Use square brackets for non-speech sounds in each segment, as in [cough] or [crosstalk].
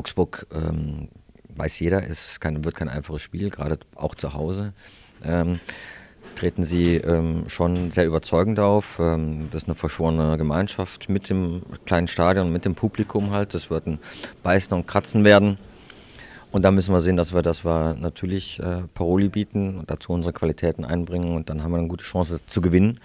Augsburg, ähm, weiß jeder, es wird kein einfaches Spiel, gerade auch zu Hause. Ähm, treten sie ähm, schon sehr überzeugend auf. Ähm, das ist eine verschworene Gemeinschaft mit dem kleinen Stadion, mit dem Publikum halt. Das wird ein Beißen und Kratzen werden. Und da müssen wir sehen, dass wir, dass natürlich äh, Paroli bieten und dazu unsere Qualitäten einbringen und dann haben wir eine gute Chance zu gewinnen.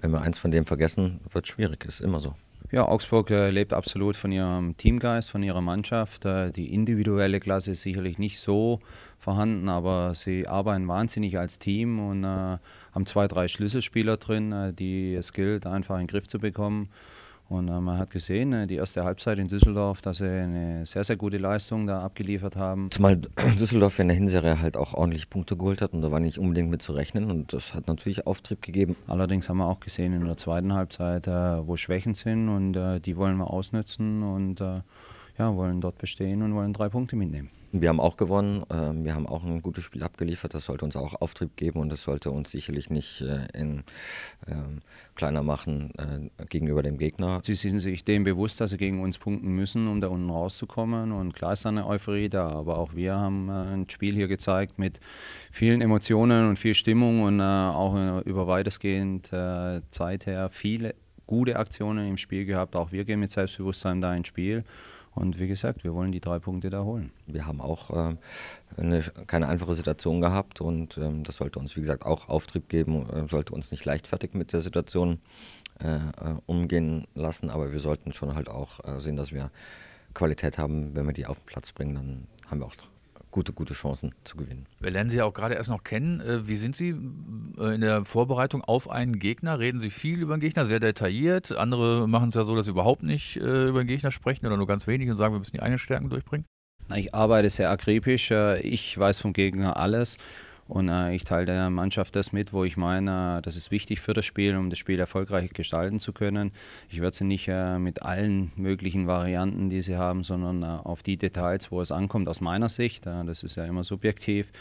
Wenn wir eins von dem vergessen, wird es schwierig, ist immer so. Ja, Augsburg äh, lebt absolut von ihrem Teamgeist, von ihrer Mannschaft. Äh, die individuelle Klasse ist sicherlich nicht so vorhanden, aber sie arbeiten wahnsinnig als Team und äh, haben zwei, drei Schlüsselspieler drin, äh, die es gilt, einfach in den Griff zu bekommen. Und äh, man hat gesehen, äh, die erste Halbzeit in Düsseldorf, dass sie eine sehr, sehr gute Leistung da abgeliefert haben. Zumal [clears throat] Düsseldorf in der Hinserie halt auch ordentlich Punkte geholt hat und da war nicht unbedingt mit zu rechnen und das hat natürlich Auftrieb gegeben. Allerdings haben wir auch gesehen in der zweiten Halbzeit, äh, wo Schwächen sind und äh, die wollen wir ausnutzen und äh, ja, wollen dort bestehen und wollen drei Punkte mitnehmen. Wir haben auch gewonnen, ähm, wir haben auch ein gutes Spiel abgeliefert, das sollte uns auch Auftrieb geben und das sollte uns sicherlich nicht äh, in, äh, kleiner machen äh, gegenüber dem Gegner. Sie sind sich dem bewusst, dass sie gegen uns punkten müssen, um da unten rauszukommen und klar ist eine Euphorie da, aber auch wir haben äh, ein Spiel hier gezeigt mit vielen Emotionen und viel Stimmung und äh, auch über weitestgehend Zeit her viele gute Aktionen im Spiel gehabt, auch wir gehen mit Selbstbewusstsein da ins Spiel und wie gesagt, wir wollen die drei Punkte da holen. Wir haben auch äh, eine, keine einfache Situation gehabt und ähm, das sollte uns, wie gesagt, auch Auftrieb geben, äh, sollte uns nicht leichtfertig mit der Situation äh, äh, umgehen lassen, aber wir sollten schon halt auch äh, sehen, dass wir Qualität haben. Wenn wir die auf den Platz bringen, dann haben wir auch gute, gute Chancen zu gewinnen. Wir lernen Sie ja auch gerade erst noch kennen. Wie sind Sie äh, in der Vorbereitung auf einen Gegner reden sie viel über den Gegner, sehr detailliert. Andere machen es ja so, dass sie überhaupt nicht äh, über den Gegner sprechen oder nur ganz wenig und sagen, wir müssen die eigenen Stärken durchbringen. Ich arbeite sehr akribisch, äh, ich weiß vom Gegner alles und äh, ich teile der Mannschaft das mit, wo ich meine, äh, das ist wichtig für das Spiel, um das Spiel erfolgreich gestalten zu können. Ich werde sie nicht äh, mit allen möglichen Varianten, die sie haben, sondern äh, auf die Details, wo es ankommt, aus meiner Sicht. Äh, das ist ja immer subjektiv.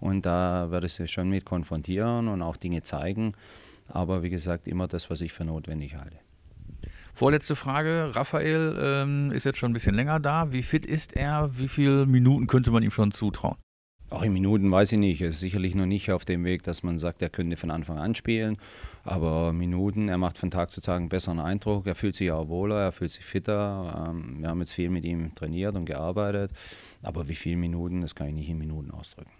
Und da werde ich sie schon mit konfrontieren und auch Dinge zeigen. Aber wie gesagt, immer das, was ich für notwendig halte. Vorletzte Frage. Raphael ähm, ist jetzt schon ein bisschen länger da. Wie fit ist er? Wie viele Minuten könnte man ihm schon zutrauen? Auch in Minuten weiß ich nicht. Er ist sicherlich noch nicht auf dem Weg, dass man sagt, er könnte von Anfang an spielen. Aber Minuten, er macht von Tag zu Tag einen besseren Eindruck. Er fühlt sich auch wohler, er fühlt sich fitter. Ähm, wir haben jetzt viel mit ihm trainiert und gearbeitet. Aber wie viele Minuten, das kann ich nicht in Minuten ausdrücken.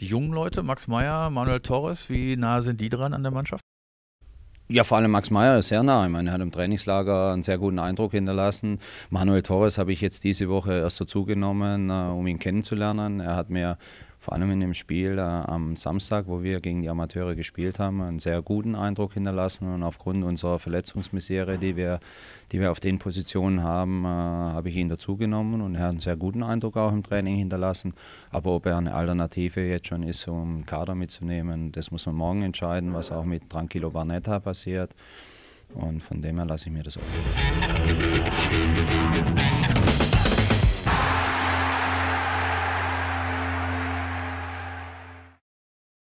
Die jungen Leute, Max Meyer, Manuel Torres, wie nah sind die dran an der Mannschaft? Ja, vor allem Max Meyer ist sehr nah. Ich meine, er hat im Trainingslager einen sehr guten Eindruck hinterlassen. Manuel Torres habe ich jetzt diese Woche erst dazugenommen, äh, um ihn kennenzulernen. Er hat mir vor allem in dem Spiel äh, am Samstag, wo wir gegen die Amateure gespielt haben, einen sehr guten Eindruck hinterlassen. Und aufgrund unserer Verletzungsmisere, die wir, die wir auf den Positionen haben, äh, habe ich ihn dazugenommen und er hat einen sehr guten Eindruck auch im Training hinterlassen. Aber ob er eine Alternative jetzt schon ist, um einen Kader mitzunehmen, das muss man morgen entscheiden, was auch mit Tranquillo Barnetta passiert. Und von dem her lasse ich mir das offen.